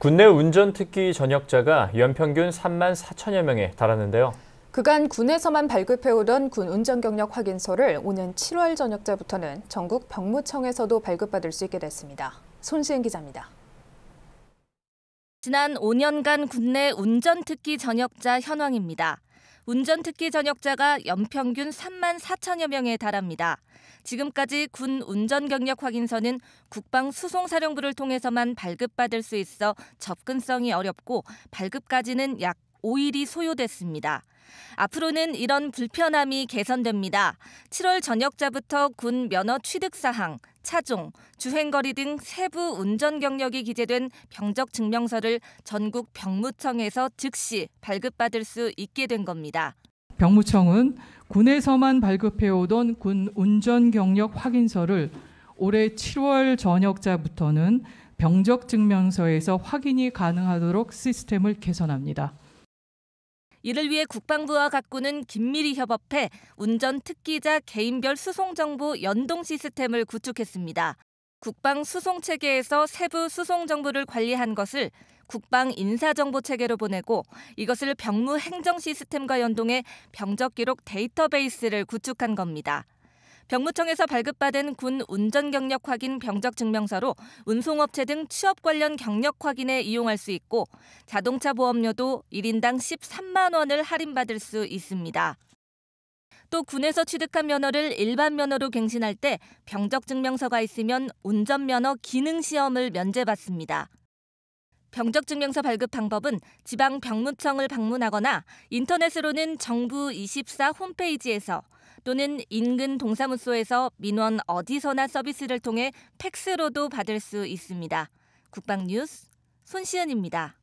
군내 운전특기 전역자가 연평균 3만 4천여 명에 달았는데요. 그간 군에서만 발급해오던 군 운전경력 확인서를 오는 7월 전역자부터는 전국 병무청에서도 발급받을 수 있게 됐습니다. 손시은 기자입니다. 지난 5년간 국내 운전특기 전역자 현황입니다. 운전특기 전역자가 연평균 3만 4천여 명에 달합니다. 지금까지 군 운전 경력 확인서는 국방수송사령부를 통해서만 발급받을 수 있어 접근성이 어렵고 발급까지는 약 5일이 소요됐습니다. 앞으로는 이런 불편함이 개선됩니다. 7월 전역자부터 군 면허 취득 사항, 차종, 주행거리 등 세부 운전 경력이 기재된 병적 증명서를 전국 병무청에서 즉시 발급받을 수 있게 된 겁니다. 병무청은 군에서만 발급해오던 군 운전 경력 확인서를 올해 7월 전역자부터는 병적 증명서에서 확인이 가능하도록 시스템을 개선합니다. 이를 위해 국방부와 각꾸는 긴밀히 협업해 운전 특기자 개인별 수송 정보 연동 시스템을 구축했습니다. 국방 수송 체계에서 세부 수송 정보를 관리한 것을 국방 인사 정보 체계로 보내고 이것을 병무 행정 시스템과 연동해 병적 기록 데이터베이스를 구축한 겁니다. 병무청에서 발급받은 군 운전 경력 확인 병적 증명서로 운송업체 등 취업 관련 경력 확인에 이용할 수 있고 자동차 보험료도 1인당 13만 원을 할인받을 수 있습니다. 또 군에서 취득한 면허를 일반 면허로 갱신할 때 병적 증명서가 있으면 운전면허 기능 시험을 면제받습니다. 병적 증명서 발급 방법은 지방 병무청을 방문하거나 인터넷으로는 정부 24 홈페이지에서 또는 인근 동사무소에서 민원 어디서나 서비스를 통해 팩스로도 받을 수 있습니다. 국방뉴스 손시은입니다.